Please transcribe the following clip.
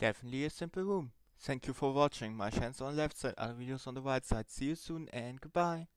Definitely a simple room. Thank you for watching, my hands on left side, other videos on the right side. See you soon and goodbye.